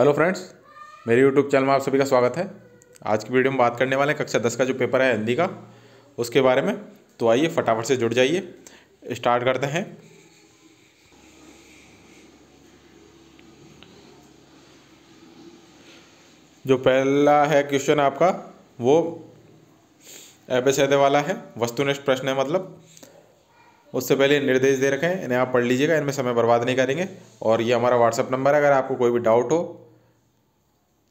hello friends मेरे YouTube channel में आप सभी का स्वागत है आज की वीडियो में बात करने वाले हैं कक्षा दस का जो पेपर है हिंदी का उसके बारे में तो आइए फटाफट से जुड़ जाइए स्टार्ट करते हैं जो पहला है क्वेश्चन आपका वो एबेसैदे वाला है वस्तुनिष्ठ प्रश्न है मतलब उससे पहले निर्देश दे रखें इन्हें आप पढ़ लीजिएगा इनमें समय बर्बाद नहीं करेंगे और ये हमारा व्हाट्सअप नंबर है अगर आपको कोई भी डाउट हो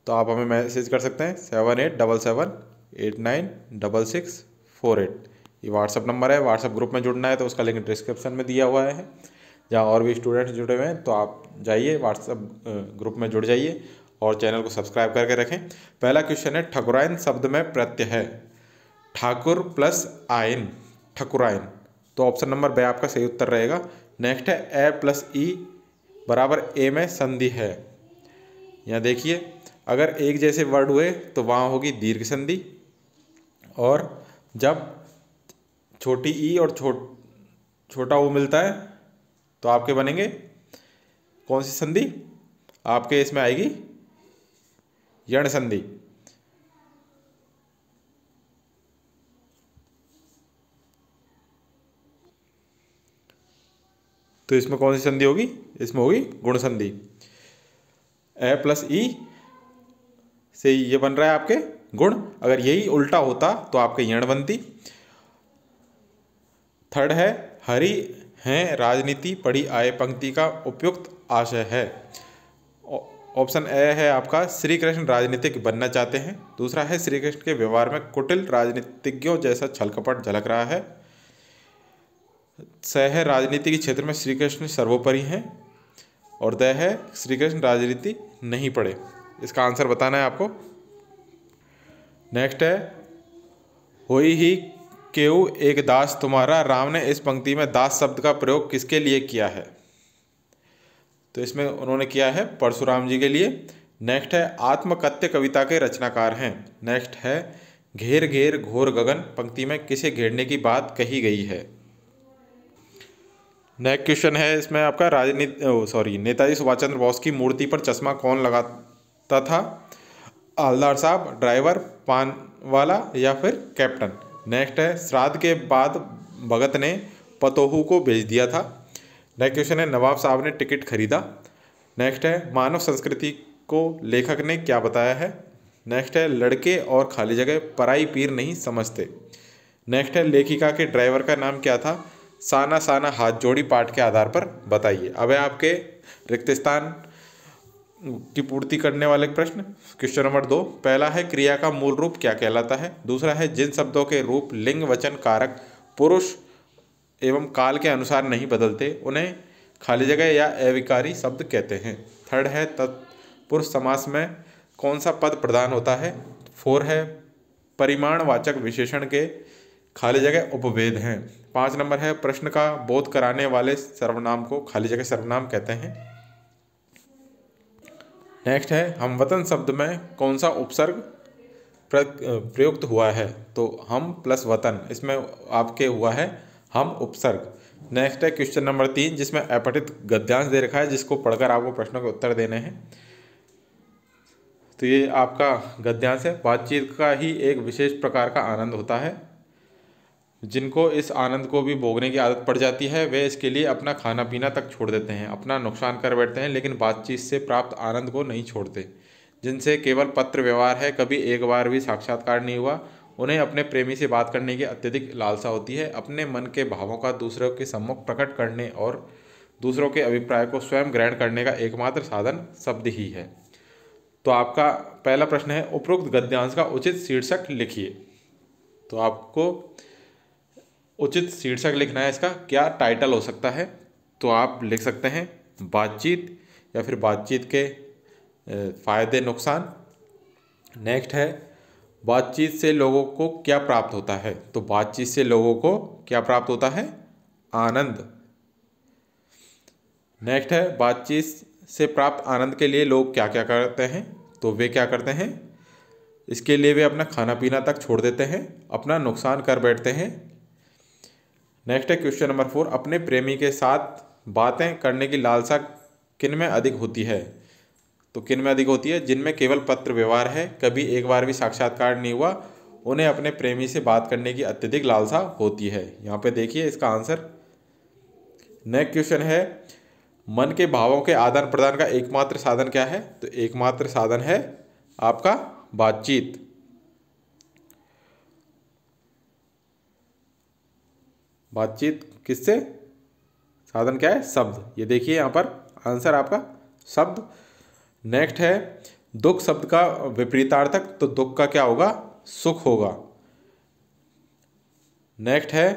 तो आप हमें मैसेज कर सकते हैं seven eight double seven eight nine double six four eight ये व्हाट्सअप नंबर है व्हाट्सअप ग्रुप में जुड़ना है तो उसका लिंक डिस्क्रिप्शन में दिया हुआ है जहाँ और भी स्टूडेंट्स जुड़े हुए हैं तो आप जाइए व्हाट्सअप ग्रुप में जुड़ जाइए और चैनल को सब्सक्राइब करके रखें पहला क्वेश्चन है ठकुराइन शब्द में प्रत्यय है ठाकुर प्लस आयन ठकुराइन तो ऑप्शन नंबर बे आपका सही उत्तर रहेगा नेक्स्ट है ए प्लस ई बराबर ए में संधि है यहाँ देखिए अगर एक जैसे वर्ड हुए तो वहाँ होगी दीर्घ संधि और जब छोटी ई और छोट छोटा ओ मिलता है तो आपके बनेंगे कौन सी संधि आपके इसमें आएगी यण संधि तो इसमें कौन सी संधि होगी इसमें होगी गुण संधि ए प्लस ई से ये बन रहा है आपके गुण अगर यही उल्टा होता तो आपके यण बनती थर्ड है हरि हैं राजनीति पढ़ी आय पंक्ति का उपयुक्त आशय है ऑप्शन ए है आपका श्री कृष्ण राजनीतिक बनना चाहते हैं दूसरा है श्री कृष्ण के व्यवहार में कुटिल राजनीतिज्ञों जैसा छलकपट झलक रहा है स है राजनीति के क्षेत्र में श्री कृष्ण सर्वोपरि हैं और द है श्री कृष्ण राजनीति नहीं पढ़े इसका आंसर बताना है आपको नेक्स्ट है होई ही केऊ एक दास तुम्हारा राम ने इस पंक्ति में दास शब्द का प्रयोग किसके लिए किया है तो इसमें उन्होंने किया है परशुराम जी के लिए नेक्स्ट है आत्मकथ्य कविता के रचनाकार हैं नेक्स्ट है घेर घेर घोर गगन पंक्ति में किसे घेरने की बात कही गई है नेक्स्ट क्वेश्चन है इसमें आपका राजनीति सॉरी नेताजी सुभाष चंद्र बोस की मूर्ति पर चश्मा कौन लगा तथा हलदार साहब ड्राइवर पान वाला या फिर कैप्टन नेक्स्ट है श्राद्ध के बाद भगत ने पतोहू को भेज दिया था नेक्स्ट क्वेश्चन है नवाब साहब ने टिकट खरीदा नेक्स्ट है मानव संस्कृति को लेखक ने क्या बताया है नेक्स्ट है लड़के और खाली जगह पराई पीर नहीं समझते नेक्स्ट है लेखिका के ड्राइवर का नाम क्या था साना साना हाथ जोड़ी पाठ के आधार पर बताइए अब है आपके रिक्तिस्तान की पूर्ति करने वाले प्रश्न क्वेश्चन नंबर दो पहला है क्रिया का मूल रूप क्या कहलाता है दूसरा है जिन शब्दों के रूप लिंग वचन कारक पुरुष एवं काल के अनुसार नहीं बदलते उन्हें खाली जगह या अविकारी शब्द कहते हैं थर्ड है तत्पुरुष समास में कौन सा पद प्रदान होता है फोर है परिमाणवाचक विशेषण के खाली जगह उपभेद हैं पाँच नंबर है प्रश्न का बोध कराने वाले सर्वनाम को खाली जगह सर्वनाम कहते हैं नेक्स्ट है हम वतन शब्द में कौन सा उपसर्ग प्रयुक्त हुआ है तो हम प्लस वतन इसमें आपके हुआ है हम उपसर्ग नेक्स्ट है क्वेश्चन नंबर तीन जिसमें अपठित गद्यांश दे रखा है जिसको पढ़कर आपको प्रश्नों के उत्तर देने हैं तो ये आपका गद्यांश है बातचीत का ही एक विशेष प्रकार का आनंद होता है जिनको इस आनंद को भी भोगने की आदत पड़ जाती है वे इसके लिए अपना खाना पीना तक छोड़ देते हैं अपना नुकसान कर बैठते हैं लेकिन बातचीत से प्राप्त आनंद को नहीं छोड़ते जिनसे केवल पत्र व्यवहार है कभी एक बार भी साक्षात्कार नहीं हुआ उन्हें अपने प्रेमी से बात करने की अत्यधिक लालसा होती है अपने मन के भावों का दूसरों के सम्मुख प्रकट करने और दूसरों के अभिप्राय को स्वयं ग्रहण करने का एकमात्र साधन शब्द ही है तो आपका पहला प्रश्न है उपरोक्त गद्यांश का उचित शीर्षक लिखिए तो आपको उचित शीर्षक लिखना है इसका क्या टाइटल हो सकता है तो आप लिख सकते हैं बातचीत या फिर बातचीत के फ़ायदे नुकसान नेक्स्ट है बातचीत से लोगों को क्या प्राप्त होता है तो बातचीत से लोगों को क्या प्राप्त होता है आनंद नेक्स्ट है बातचीत से प्राप्त आनंद के लिए लोग क्या क्या करते हैं तो वे क्या करते हैं इसके लिए वे अपना खाना पीना तक छोड़ देते हैं अपना नुकसान कर बैठते हैं नेक्स्ट है क्वेश्चन नंबर फोर अपने प्रेमी के साथ बातें करने की लालसा किन में अधिक होती है तो किन में अधिक होती है जिनमें केवल पत्र व्यवहार है कभी एक बार भी साक्षात्कार नहीं हुआ उन्हें अपने प्रेमी से बात करने की अत्यधिक लालसा होती है यहाँ पे देखिए इसका आंसर नेक्स्ट क्वेश्चन है मन के भावों के आदान प्रदान का एकमात्र साधन क्या है तो एकमात्र साधन है आपका बातचीत बातचीत किससे साधन क्या है शब्द ये देखिए यहाँ पर आंसर आपका शब्द नेक्स्ट है दुख शब्द का विपरीतार्थक तो दुख का क्या होगा सुख होगा नेक्स्ट है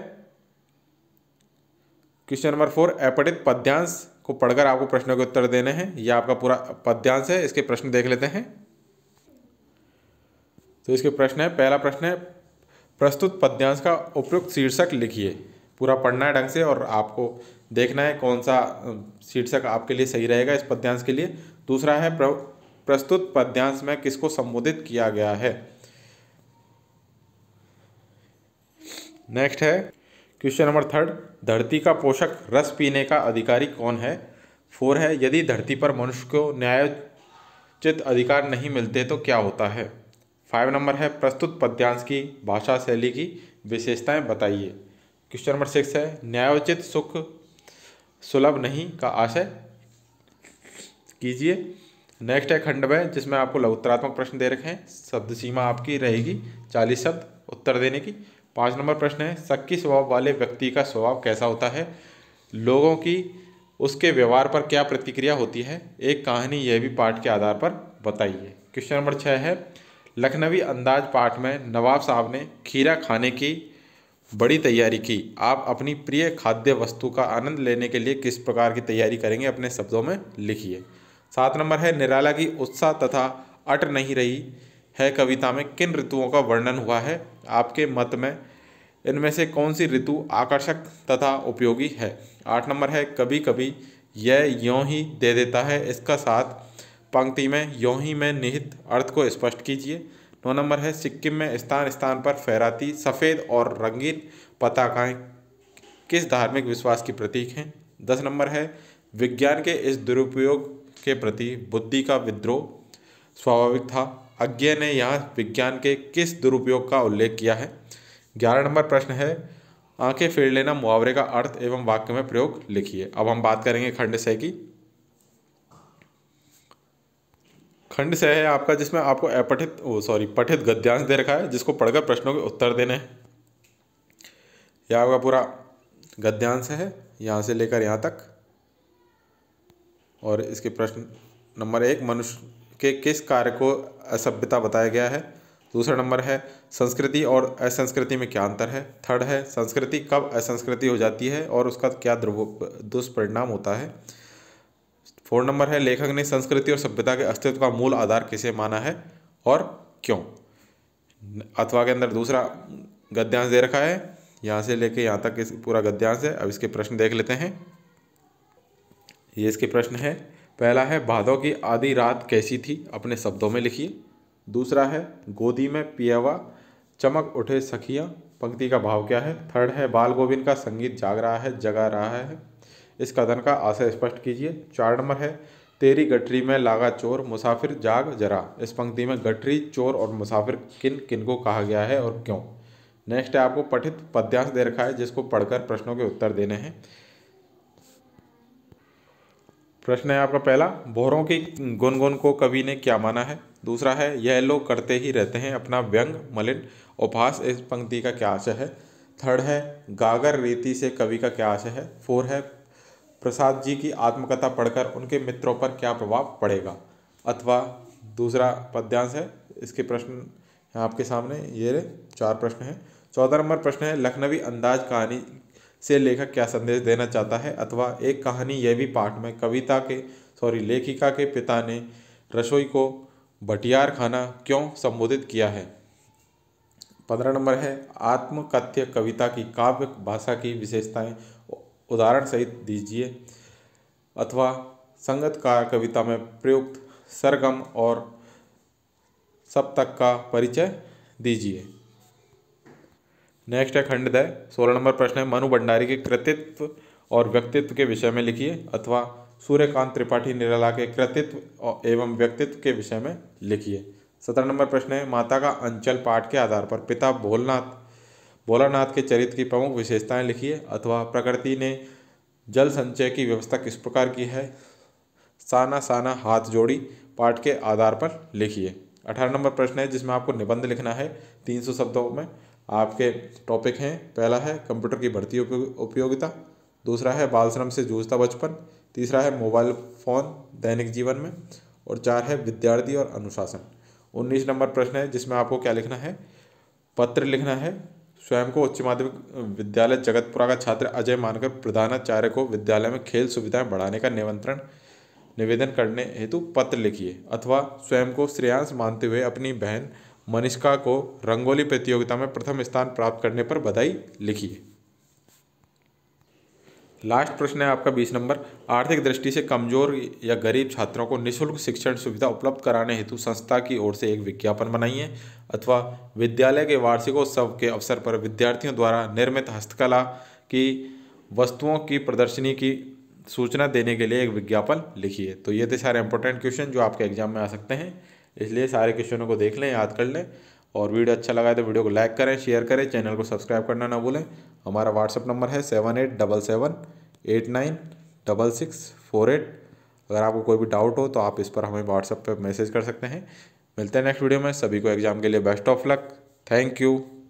क्वेश्चन नंबर फोर अपठित पद्यांश को पढ़कर आपको प्रश्नों के उत्तर देने हैं यह आपका पूरा पद्यांश है इसके प्रश्न देख लेते हैं तो इसके प्रश्न है पहला प्रश्न है प्रस्तुत पद्यांश का उपयुक्त शीर्षक लिखिए पूरा पढ़ना है ढंग से और आपको देखना है कौन सा शीर्षक आपके लिए सही रहेगा इस पद्यांश के लिए दूसरा है प्र, प्रस्तुत पद्यांश में किसको संबोधित किया गया है नेक्स्ट है क्वेश्चन नंबर थर्ड धरती का पोषक रस पीने का अधिकारी कौन है फोर है यदि धरती पर मनुष्य को न्यायोचित अधिकार नहीं मिलते तो क्या होता है फाइव नंबर है प्रस्तुत पद्यांश की भाषा शैली की विशेषताएं बताइए क्वेश्चन नंबर सिक्स है न्यायोचित सुख सुलभ नहीं का आशय कीजिए नेक्स्ट है खंड में जिसमें आपको लघुत्तरात्मक प्रश्न दे रखे हैं शब्द सीमा आपकी रहेगी चालीस शब्द उत्तर देने की पाँच नंबर प्रश्न है सक्की स्वभाव वाले व्यक्ति का स्वभाव कैसा होता है लोगों की उसके व्यवहार पर क्या प्रतिक्रिया होती है एक कहानी यह भी पाठ के आधार पर बताइए क्वेश्चन नंबर छः है लखनवी अंदाज पाठ में नवाब साहब ने खीरा खाने की बड़ी तैयारी की आप अपनी प्रिय खाद्य वस्तु का आनंद लेने के लिए किस प्रकार की तैयारी करेंगे अपने शब्दों में लिखिए सात नंबर है निराला की उत्साह तथा अट नहीं रही है कविता में किन ऋतुओं का वर्णन हुआ है आपके मत में इनमें से कौन सी ऋतु आकर्षक तथा उपयोगी है आठ नंबर है कभी कभी यह यों ही दे देता है इसका साथ पंक्ति में यों ही में निहित अर्थ को स्पष्ट कीजिए नौ नंबर है सिक्किम में स्थान स्थान पर फहराती सफ़ेद और रंगीन पताकाएँ किस धार्मिक विश्वास की प्रतीक हैं दस नंबर है विज्ञान के इस दुरुपयोग के प्रति बुद्धि का विद्रोह स्वाभाविक था अज्ञ ने यहाँ विज्ञान के किस दुरुपयोग का उल्लेख किया है ग्यारह नंबर प्रश्न है आंखें फेर लेना मुआवरे का अर्थ एवं वाक्य में प्रयोग लिखिए अब हम बात करेंगे खंड से की खंड से है आपका जिसमें आपको अपठित सॉरी पठित गद्यांश दे रखा है जिसको पढ़कर प्रश्नों के उत्तर देने हैं यह आपका पूरा गद्यांश है यहाँ से लेकर यहाँ तक और इसके प्रश्न नंबर एक मनुष्य के किस कार्य को असभ्यता बताया गया है दूसरा नंबर है संस्कृति और असंस्कृति में क्या अंतर है थर्ड है संस्कृति कब असंस्कृति हो जाती है और उसका क्या दुष्परिणाम होता है फोर नंबर है लेखक ने संस्कृति और सभ्यता के अस्तित्व का मूल आधार किसे माना है और क्यों अथवा के अंदर दूसरा गद्यांश दे रखा है यहाँ से लेके यहाँ तक इस पूरा गद्यांश है अब इसके प्रश्न देख लेते हैं ये इसके प्रश्न है पहला है भादों की आधी रात कैसी थी अपने शब्दों में लिखिए दूसरा है गोदी में पियावा चमक उठे सखियाँ पंक्ति का भाव क्या है थर्ड है बाल गोविंद का संगीत जाग रहा है जगा रहा है इस कथन का आशय स्पष्ट कीजिए चार नंबर है तेरी गठरी में लागा चोर मुसाफिर जाग जरा इस पंक्ति में गठरी चोर और मुसाफिर किन किन को कहा गया है और क्यों नेक्स्ट है आपको पठित पद्यांश दे रखा है जिसको पढ़कर प्रश्नों के उत्तर देने हैं प्रश्न है आपका पहला भोरों की गुनगुन को कवि ने क्या माना है दूसरा है यह लोग करते ही रहते हैं अपना व्यंग मलिन उपहास इस पंक्ति का क्या आशय है थर्ड है गागर रीति से कवि का क्या आशय है फोर है प्रसाद जी की आत्मकथा पढ़कर उनके मित्रों पर क्या प्रभाव पड़ेगा अथवा दूसरा पद्यांश है इसके प्रश्न आपके सामने ये चार प्रश्न हैं चौदह नंबर प्रश्न है लखनवी अंदाज कहानी से लेखक क्या संदेश देना चाहता है अथवा एक कहानी यह भी पाठ में कविता के सॉरी लेखिका के पिता ने रसोई को बटियार खाना क्यों संबोधित किया है पंद्रह नंबर है आत्मकथ्य कविता की काव्य भाषा की विशेषताएं उदाहरण सहित दीजिए अथवा संगत का कविता में प्रयुक्त सरगम और सप्तक का परिचय दीजिए नेक्स्ट है खंड दय सोलह नंबर प्रश्न है मनु भंडारी के कृतित्व और व्यक्तित्व के विषय में लिखिए अथवा सूर्यकांत त्रिपाठी निराला के कृतित्व एवं व्यक्तित्व के विषय में लिखिए सत्रह नंबर प्रश्न है माता का अंचल पाठ के आधार पर पिता भोलनाथ भोलानाथ के चरित्र की प्रमुख विशेषताएं लिखिए अथवा प्रकृति ने जल संचय की व्यवस्था किस प्रकार की है साना साना हाथ जोड़ी पाठ के आधार पर लिखिए अठारह नंबर प्रश्न है जिसमें आपको निबंध लिखना है तीन सौ शब्दों में आपके टॉपिक हैं पहला है कंप्यूटर की बढ़ती उपयोगिता दूसरा है बाल श्रम से जूझता बचपन तीसरा है मोबाइल फ़ोन दैनिक जीवन में और चार है विद्यार्थी और अनुशासन उन्नीस नंबर प्रश्न है जिसमें आपको क्या लिखना है पत्र लिखना है स्वयं को उच्च माध्यमिक विद्यालय जगतपुरा का छात्र अजय मानकर प्रधानाचार्य को विद्यालय में खेल सुविधाएं बढ़ाने का निमंत्रण निवेदन करने हेतु पत्र लिखिए अथवा स्वयं को श्रेयांश मानते हुए अपनी बहन मनिष्का को रंगोली प्रतियोगिता में प्रथम स्थान प्राप्त करने पर बधाई लिखिए लास्ट प्रश्न है आपका बीस नंबर आर्थिक दृष्टि से कमजोर या गरीब छात्रों को निशुल्क शिक्षण सुविधा उपलब्ध कराने हेतु संस्था की ओर से एक विज्ञापन बनाइए अथवा विद्यालय के वार्षिकोत्सव के अवसर पर विद्यार्थियों द्वारा निर्मित हस्तकला की वस्तुओं की प्रदर्शनी की सूचना देने के लिए एक विज्ञापन लिखिए तो ये थे सारे इंपॉर्टेंट क्वेश्चन जो आपके एग्जाम में आ सकते हैं इसलिए सारे क्वेश्चनों को देख लें याद कर लें और वीडियो अच्छा लगा तो वीडियो को लाइक करें शेयर करें चैनल को सब्सक्राइब करना ना भूलें हमारा व्हाट्सअप नंबर है seven eight double seven eight nine double six four eight अगर आपको कोई भी डाउट हो तो आप इस पर हमें व्हाट्सअप पर मैसेज कर सकते हैं मिलते हैं नेक्स्ट वीडियो में सभी को एग्ज़ाम के लिए best of luck thank you